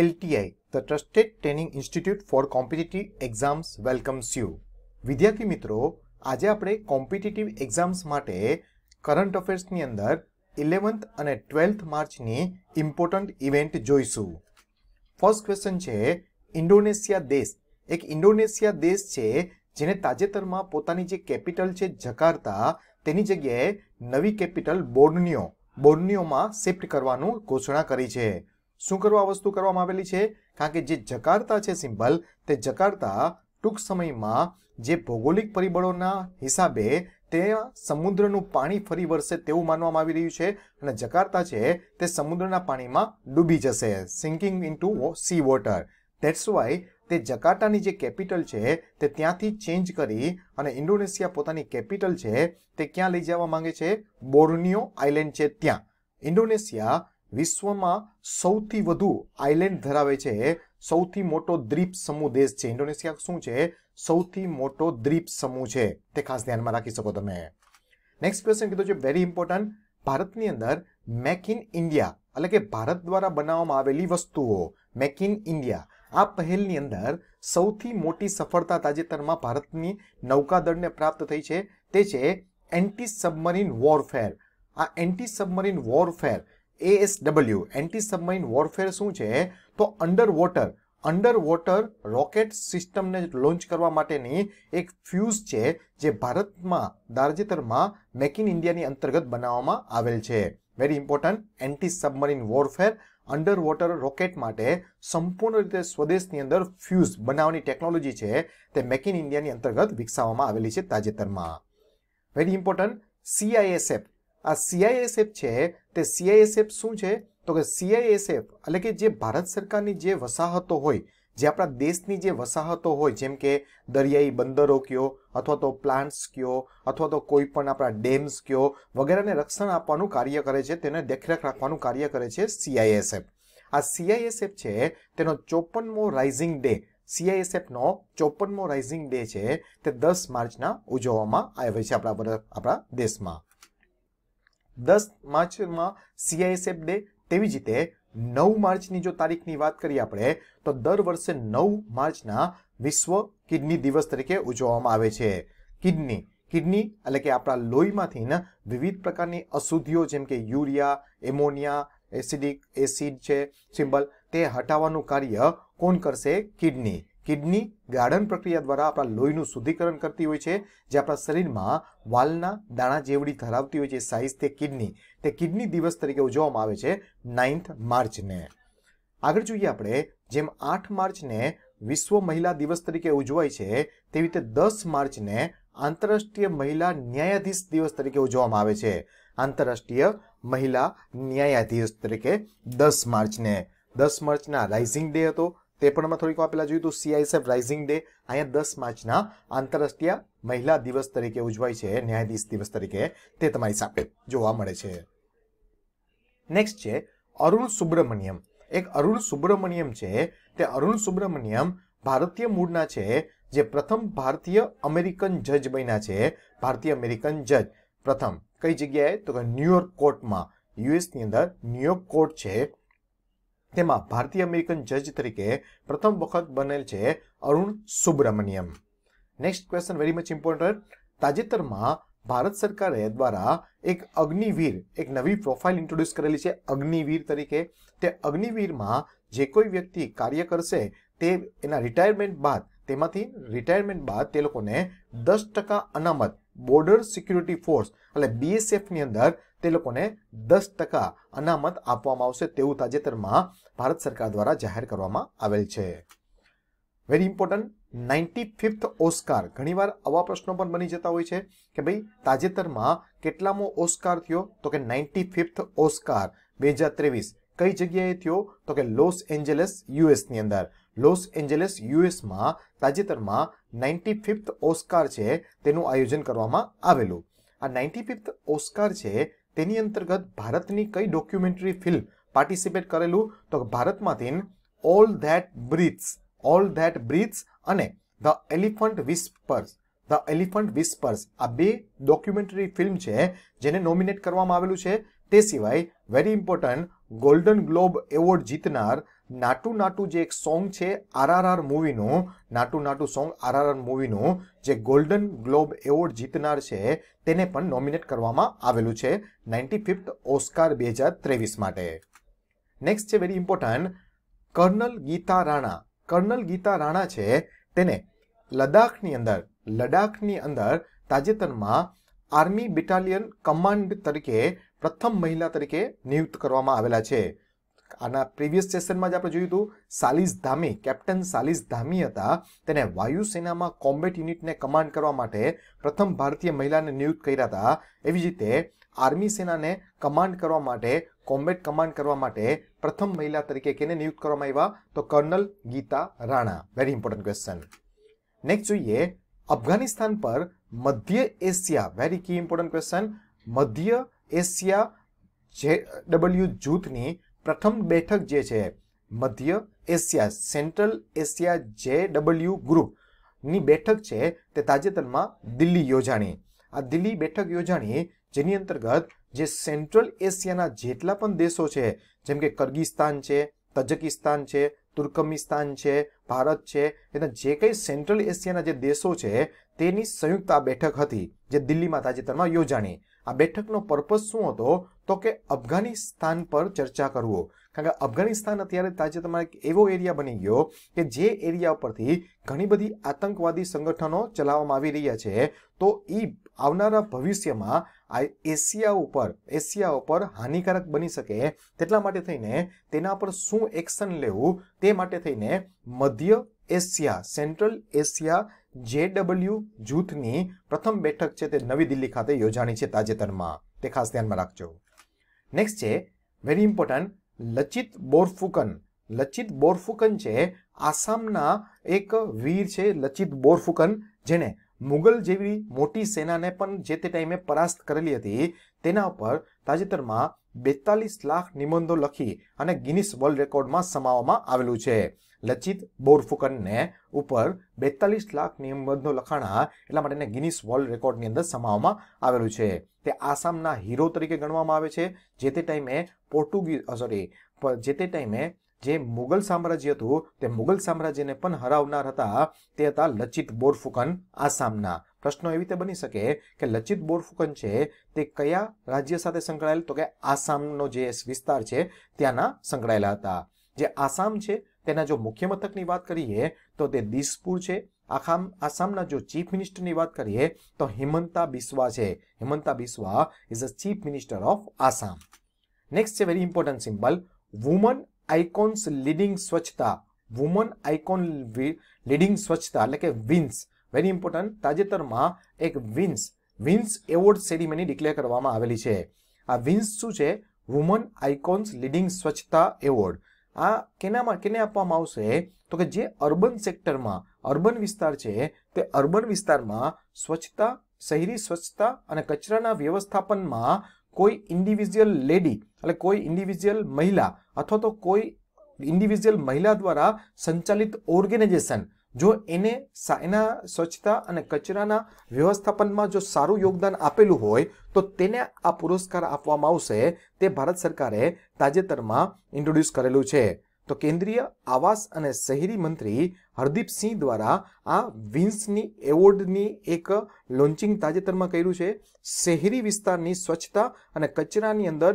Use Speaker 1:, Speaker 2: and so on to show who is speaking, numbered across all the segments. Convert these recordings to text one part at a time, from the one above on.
Speaker 1: LTI the trusted training institute for competitive exams welcomes you વિદ્યાર્થી મિત્રો આજે આપણે કોમ્પિટિટિવ એક્ઝામ્સ માટે કરંટ અફેર્સની અંદર ઇલેવન્થ અને ટ્વેલ્થ માર્ચની ઇમ્પોર્ટન્ટ ઇવેન્ટ જોઈશું ફર્સ્ટ ક્વેશ્ચન છે ઇન્ડોનેશિયા દેશ એક ઇન્ડોનેશિયા દેશ છે જેને તાજેતરમાં પોતાની જે કેપિટલ છે જકાર્તા તેની જગ્યાએ નવી કેપિટલ બોર્નિયો બોર્નિયોમાં શિફ્ટ કરવાનું ઘોષણા કરી છે શું કરવા વસ્તુ કરવામાં આવેલી છે કારણ કે જે જકાર્તા છે સિમ્બલ તે જકાર્તા ટૂંક સમયમાં જે ભૌગોલિક પરિબળોના હિસાબે તે સમુદ્રનું પાણી ફરી વરસે તેવું માનવામાં આવી રહ્યું છે અને જકાર્તા છે તે સમુદ્રના પાણીમાં ડૂબી જશે sinking into sea water that's why તે જકાર્તાની જે કેપિટલ છે તે ત્યાંથી ચેન્જ કરી અને ઇન્ડોનેશિયા પોતાની કેપિટલ છે તે ક્યાં લઈ જવા માંગે છે બોર્નિયો આઇલેન્ડ છે ત્યાં ઇન્ડોનેશિયા વિશ્વમાં સૌથી વધુ આઇલેન્ડ ધરાવે છે સૌથી મોટો દ્વીપ સમૂહ દેશ છે ઇન્ડોનેશિયા શું છે સૌથી મોટો દ્વીપ સમૂહ છે તે ખાસ ધ્યાનમાં રાખી શકો તમે નેક્સ્ટ ક્વેશ્ચન કીધું છે વેરી ઇમ્પોર્ટન્ટ ભારતની અંદર મેક ઇન ઇન્ડિયા એટલે કે ભારત દ્વારા બનાવવામાં આવેલી વસ્તુઓ મેક ઇન ઇન્ડિયા આ પહેલની અંદર સૌથી મોટી સફળતા તાજેતરમાં ભારતની નૌકાદળને પ્રાપ્ત થઈ છે તે છે એન્ટી સબમરીન વોરફેર આ anti submarine warfare ASW anti submarine warfare શું છે તો under water under water rocket સિસ્ટમને લોન્ચ કરવા માટેની એક ફ્યુઝ છે જે ભારતમાં તાજેતરમાં મેક ઇન ઇન્ડિયાની અંતર્ગત બનાવવામાં આવેલ છે very important anti submarine warfare under water rocket માટે સંપૂર્ણ રીતે સ્વદેશની અંદર ફ્યુઝ બનાવવાની ટેકનોલોજી છે તે મેક ઇન ઇન્ડિયાની અંતર્ગત વિકસાવવામાં આવેલી છે તાજેતરમાં વેરી ઇમ્પોર્ટન્ટ સીઆઈએસએફ આ સીઆઈએસએફ છે તે સીઆઈએસએફ શું છે તો કે સીઆઈએસએફ એટલે કે જે ભારત સરકારની જે વસાહતો હોય જે આપણા દેશની જે વસાહતો હોય જેમ કે દરિયાઈ બંદરો કયો અથવા તો પ્લાન્ટ્સ કયો અથવા તો કોઈ પણ આપણા ડેમ્સ કયો વગેરેને રક્ષણ આપવાનું કાર્ય કરે છે તેને દેખરેખ રાખવાનું કાર્ય કરે છે સીઆઈએસએફ આ સીઆઈએસએફ છે તેનો ચોપનમો રાઇઝિંગ ડે સીઆઈએસએફનો ચોપનમો રાઇઝિંગ ડે છે તે દસ માર્ચના ઉજવવામાં આવે છે આપણા આપણા દેશમાં દસ માર્ચમાં સીઆઈએસએફ ડે તેવી જ રીતે નવ માર્ચની જો તારીખની વાત કરીએ આપણે તો દર વર્ષે નવ માર્ચના વિશ્વ કિડની દિવસ તરીકે ઉજવવામાં આવે છે કિડની કિડની એટલે કે આપણા લોહીમાંથી વિવિધ પ્રકારની અશુદ્ધિઓ જેમ કે યુરિયા એમોનિયા એસિડિક એસિડ છે સિમ્બલ તે હટાવવાનું કાર્ય કોણ કરશે કિડની કિડની ગાર્ડન પ્રક્રિયા દ્વારા આપણા લોહીનું શુદ્ધિકરણ કરતી હોય છે જે આપણા શરીરમાં વાલના દાણા જેવડી ધરાવતી હોય છે સાઇઝ તે કિડની તે કિડની દિવસ તરીકે ઉજવવામાં આવે છે નાઇન્થ માર્ચને આગળ જોઈએ આપણે જેમ આઠ માર્ચને વિશ્વ મહિલા દિવસ તરીકે ઉજવાય છે તેવી રીતે દસ માર્ચને આંતરરાષ્ટ્રીય મહિલા ન્યાયાધીશ દિવસ તરીકે ઉજવવામાં આવે છે આંતરરાષ્ટ્રીય મહિલા ન્યાયાધીશ તરીકે દસ માર્ચને દસ માર્ચના રાઇઝિંગ ડે હતો તે પણમાં થોડીક આપેલા પહેલાં જોયું તો સીઆઈએસએફ રાઇઝિંગ ડે અહીંયા દસ માર્ચના આંતરરાષ્ટ્રીય મહિલા દિવસ તરીકે ઉજવાય છે ન્યાયાધીશ દિવસ તરીકે તે તમારી સામે જોવા મળે છે નેક્સ્ટ છે અરુણ સુબ્રમણ્યમ એક અરુણ સુબ્રમણ્યમ છે તે અરુણ સુબ્રમણ્યમ ભારતીય મૂળના છે જે પ્રથમ ભારતીય અમેરિકન જજ બન્યા છે ભારતીય અમેરિકન જજ પ્રથમ કઈ જગ્યાએ તો કે ન્યુયોર્ક કોર્ટમાં યુએસની અંદર ન્યુયોર્ક કોર્ટ છે તેમાં ભારતીય અમેરિકન જજ તરીકે પ્રથમ વખત બનેલ છે Arun Subramaniam next question very much important તાજેતરમાં ભારત સરકારે દ્વારા એક અગ્નિવીર એક નવી પ્રોફાઇલ ઇન્ટ્રોડ્યુસ કરેલી છે અગ્નિવીર તરીકે તે અગ્નિવીરમાં જે કોઈ વ્યક્તિ કાર્ય કરશે તે એના રિટાયરમેન્ટ બાદ તેમાંથી રિટાયરમેન્ટ બાદ તે લોકોને દસ ટકા અનામત બોર્ડર સિક્યુરિટી ફોર્સ એટલે બીએસએફની અંદર તે લોકોને દસ ટકા અનામત આપવામાં આવશે તેવું તાજેતરમાં ભારત સરકાર દ્વારા જાહેર કરવામાં આવેલ છે very important ninety fifth Oscar ઘણીવાર આવા પ્રશ્નો પણ બની જતા હોય છે કે ભાઈ તાજેતરમાં કેટલામો ઓસ્કાર થયો તો કે નાઇન્ટી ફિફ્થ ઓસ્કાર બે હજાર ત્રેવીસ કઈ જગ્યાએ થયો તો કે લોસ એન્જેલસ યુએસની અંદર લોસ એન્જેલસ યુએસમાં તાજેતરમાં નાઇન્ટી ફિફ્થ ઓસ્કાર છે તેનું આયોજન કરવામાં આવેલું આ નાઇન્ટી ફિફ્થ ઓસ્કાર છે તેની અંતર્ગત ભારતની કઈ ડોક્યુમેન્ટરી ફિલ્મ પાર્ટિસિપેટ કરેલું તો ભારતમાંથી all that breathes all that breathes અને the elephant whispers the elephant whispers આ બે ડોક્યુમેન્ટરી ફિલ્મ છે જેને નોમિનેટ કરવામાં આવેલું છે તે સિવાય very important golden globe award જીતનાર નાટું નાટું જે એક સોંગ છે આરઆરઆર મૂવીનું નાટું નાટું સોંગ આરઆરઆર મૂવીનું જે ગોલ્ડન ગ્લોબ એવોર્ડ જીતનાર છે તેને પણ નોમિનેટ કરવામાં આવેલું છે નાઇન્ટી ફિફ્થ ઓસ્કાર બે હજાર ત્રેવીસ માટે નેક્સ્ટ છે very important colonel Geeta Rana colonel Geeta Rana છે તેને લદ્દાખની અંદર લદ્દાખની અંદર તાજેતરમાં આર્મી બિટાલિયન કમાન્ડ તરીકે પ્રથમ મહિલા તરીકે નિયુક્ત કરવામાં આવેલા છે આના પ્રીવિયસ સેશનમાં જ આપણે જોયું હતું સાલિસ ધામી કેપ્ટન સાલિસ ધામી હતા તેને વાયુસેનામાં કોમ્બેટ યુનિટને કમાન્ડ કરવા માટે પ્રથમ ભારતીય મહિલાને નિયુક્ત કર્યા હતા એવી જ રીતે આર્મી સેનાને કમાન્ડ કરવા માટે કોમ્બેટ કમાન્ડ કરવા માટે પ્રથમ મહિલા તરીકે કેને નિયુક્ત કરવામાં આવ્યા તો colonel Geeta Rana very important question next જોઈએ અફઘાનિસ્તાન પર મધ્ય Asia very key important question મધ્ય એશિયા જે ડબલ્યુ જૂથની પ્રથમ બેઠક જે છે મધ્ય Asia central Asia J W ગ્રુપની બેઠક છે તે તાજેતરમાં દિલ્હી યોજાણી આ દિલ્હી બેઠક યોજાણી જેની અંતર્ગત જે સેન્ટ્રલ એશિયાના જેટલા પણ દેશો છે જેમ કે કરગિસ્તાન છે તજકિસ્તાન છે તુર્કમિસ્તાન છે ભારત છે એના જે કંઈ સેન્ટ્રલ એશિયાના જે દેશો છે તેની સંયુક્ત આ બેઠક હતી જે દિલ્હીમાં તાજેતરમાં યોજાણી આ બેઠકનો પર્પઝ શું હતો તો કે અફઘાનિસ્તાન પર ચર્ચા કરવો કારણ કે અફઘાનિસ્તાન અત્યારે તાજેતરમાં એક એવો એરિયા બની ગયો કે જે એરિયા પરથી ઘણી બધી આતંકવાદી સંગઠનો ચલાવવામાં આવી રહ્યા છે તો એ આવનારા ભવિષ્યમાં એશિયા ઉપર એશિયા ઉપર હાનિકારક બની શકે તેટલા માટે થઈને તેના પર શું એક્શન લેવું તે માટે થઈને મધ્ય Asia central Asia J W જૂથની પ્રથમ બેઠક છે તે નવી દિલ્હી ખાતે યોજાણી છે તાજેતરમાં તે ખાસ ધ્યાનમાં રાખજો નેક્સ્ટ છે વેરી ઇમ્પોર્ટન્ટ લચિત બોરફુકન લચિત બોરફુકન છે આસામના એક વીર છે લચિત બોરફુકન જેને મુગલ જેવી મોટી સેનાને પણ જે તે ટાઈમે પરાસ્ત કરેલી હતી તેના ઉપર તાજેતરમાં બેતાલીસ લાખ નિબંધો લખી અને ગિનિસ વર્લ્ડ રેકોર્ડમાં સમાવવામાં આવેલું છે લચિત બોરફુકનને ઉપર બેતાલીસ લાખ નિબંધો લખાણા એટલા માટે ગિનિસ વર્લ્ડ રેકોર્ડની અંદર સમાવવામાં આવેલું છે તે આસામના હીરો તરીકે ગણવામાં આવે છે જે તે ટાઈમે પોર્ટુગીઝ સોરી જે તે ટાઈમે જે મુગલ સામ્રાજ્ય હતું તે મુગલ સામ્રાજ્યને પણ હરાવનાર હતા તે હતા લચિત બોરફુકન આસામના પ્રશ્નો એવી રીતે બની શકે કે લચિત બોરફુકન છે તે કયા રાજ્ય સાથે સંકળાયેલ તો કે આસામનો જે વિસ્તાર છે ત્યાંના સંકળાયેલા હતા જે આસામ છે તેના જો મુખ્ય મથકની વાત કરીએ તો તે દિસપુર છે આખામ આસામના જો ચીફ મિનિસ્ટરની વાત કરીએ તો હિમંતા બિસ્વા છે Himanta Biswa is a chief minister of Assam next છે very important symbol woman icons leading સ્વચ્છતા વુમન આઇકોન લીડિંગ સ્વચ્છતા એટલે કે વિન્સ વેરી ઇમ્પોર્ટન્ટ તાજેતરમાં એક wins wins award ceremony declare કરવામાં આવેલી છે આ વિન્સ શું છે વુમન આઇકોન્સ લીડિંગ સ્વચ્છતા એવોર્ડ આ કેનામાં કેને આપવામાં આવશે તો કે જે અર્બન સેક્ટરમાં અર્બન વિસ્તાર છે તે અર્બન વિસ્તારમાં સ્વચ્છતા શહેરી સ્વચ્છતા અને કચરાના વ્યવસ્થાપનમાં કોઈ ઇન્ડિવિજ્યુઅલ લેડી એટલે કોઈ ઇન્ડિવિજ્યુઅલ મહિલા અથવા તો કોઈ ઇન્ડિવિજ્યુઅલ મહિલા દ્વારા સંચાલિત ઓર્ગેનાઇઝેશન જો એને એના સ્વચ્છતા અને કચરાના વ્યવસ્થાપનમાં જો સારું યોગદાન આપેલું હોય તો તેને આ પુરસ્કાર આપવામાં આવશે તે ભારત સરકારે તાજેતરમાં ઇન્ટ્રોડ્યુસ કરેલું છે તો કેન્દ્રીય આવાસ અને શહેરી મંત્રી હરદીપસિંહ દ્વારા આ વિન્સની એવોર્ડની એક લોન્ચિંગ તાજેતરમાં કર્યું છે શહેરી વિસ્તારની સ્વચ્છતા અને કચરાની અંદર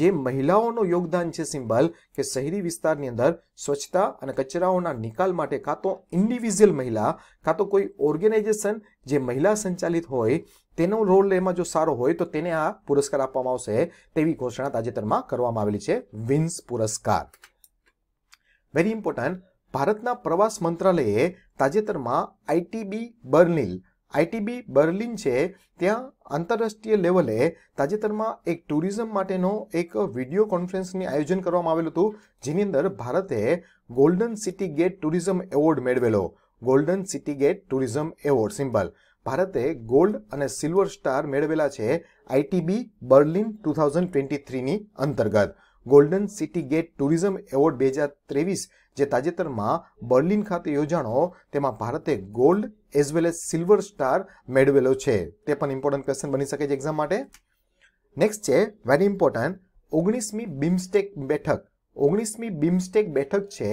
Speaker 1: જે મહિલાઓનું યોગદાન છે સિમ્બલ કે શહેરી વિસ્તારની અંદર સ્વચ્છતા અને કચરાઓના નિકાલ માટે કાં તો ઇન્ડિવિજ્યુઅલ મહિલા કાં તો કોઈ ઓર્ગેનાઇઝેશન જે મહિલા સંચાલિત હોય તેનો રોલ એમાં જો સારો હોય તો તેને આ પુરસ્કાર આપવામાં આવશે તેવી ઘોષણા તાજેતરમાં કરવામાં આવેલી છે વિન્સ પુરસ્કાર વેરી ઇમ્પોર્ટન્ટ ભારતના પ્રવાસ મંત્રાલયે તાજેતરમાં આઈટીબી બર્લિન આઈટીબી બર્લિન છે ત્યાં આંતરરાષ્ટ્રીય લેવલે તાજેતરમાં એક ટુરિઝમ માટેનો એક વિડીયો કોન્ફરન્સની આયોજન કરવામાં આવેલું હતું જેની અંદર ભારતે golden city gate tourism award મેળવેલો golden city gate tourism award symbol ભારતે ગોલ્ડ અને સિલ્વર સ્ટાર મેળવેલા છે ITB Berlin two thousand twenty થ્રીની અંતર્ગત golden city gate tourism award બે હજાર ત્રેવીસ જે તાજેતરમાં બર્લિન ખાતે યોજાણો તેમાં ભારતે gold as well as silver star મેળવેલો છે તે પણ ઇમ્પોર્ટન્ટ ક્વેશ્ચન બની શકે છે એક્ઝામ માટે નેક્સ્ટ છે વેરી ઇમ્પોર્ટન્ટ ઓગણીસમી બિમ્સ્ટેક બેઠક ઓગણીસમી બિમ્સ્ટેક બેઠક છે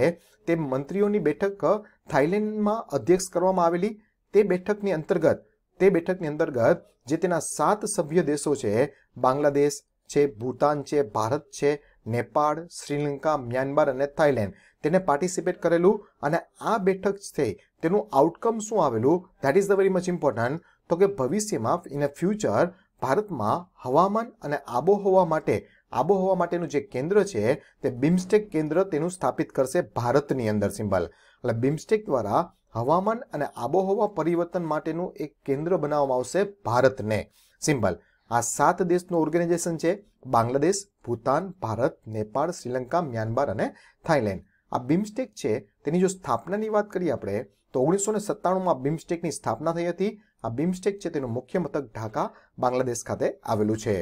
Speaker 1: તે મંત્રીઓની બેઠક થાઇલેન્ડમાં અધ્યક્ષ કરવામાં આવેલી તે બેઠકની અંતર્ગત તે બેઠકની અંતર્ગત જે તેના સાત સભ્ય દેશો છે બાંગ્લાદેશ છે ભૂતાન છે ભારત છે નેપાળ શ્રીલંકા મ્યાનમાર અને થાઇલેન્ડ તેને પાર્ટિસિપેટ કરેલું અને આ બેઠક છે તેનું આઉટકમ શું આવેલું that is the very much important તો કે ભવિષ્યમાં ઇન અ ફ્યુચર ભારતમાં હવામાન અને આબોહવા માટે આબોહવા માટેનું જે કેન્દ્ર છે તે બિમ્સ્ટેક કેન્દ્ર તેનું સ્થાપિત કરશે ભારતની અંદર સિમ્બલ એટલે બિમ્સ્ટેક દ્વારા હવામાન અને આબોહવા પરિવર્તન માટેનું એક કેન્દ્ર બનાવવામાં આવશે ભારતને સિમ્બલ આ સાત દેશનું ઓર્ગેનાઇઝેશન છે બાંગ્લાદેશ ભૂતાન ભારત નેપાળ શ્રીલંકા મ્યાનમાર અને થાઇલેન્ડ આ બિમસ્ટેક છે તેની જો સ્થાપનાની વાત કરીએ આપણે તો ઓગણીસો ને સત્તાણુંમાં બિમસ્ટેકની સ્થાપના થઈ હતી આ બિમસ્ટેક છે તેનું મુખ્ય મથક ઢાકા બાંગ્લાદેશ ખાતે આવેલું છે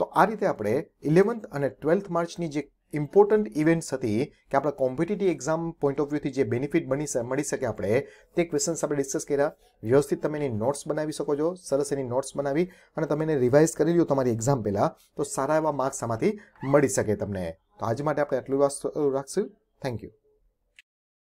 Speaker 1: તો આ રીતે આપણે ઇલેવન્થ અને ટ્વેલ્થ માર્ચની જે ઇમ્પોર્ટન્ટ ઇવેન્ટ્સ હતી કે આપણા કોમ્પિટિટિવ એક્ઝામ પોઈન્ટ ઓફ વ્યૂથી જે બેનિફિટ બની મળી શકે આપણે તે ક્વેશ્ચન્સ આપણે ડિસ્કસ કર્યા વ્યવસ્થિત તમે એની નોટ્સ બનાવી શકો છો સરસ એની નોટ્સ બનાવી અને તમે એને રિવાઇઝ કરી લો તમારી એક્ઝામ પહેલાં તો સારા એવા માર્ક્સ આમાંથી મળી શકે તમને તો આજ માટે આપણે આટલું રાખશું થેન્ક યુ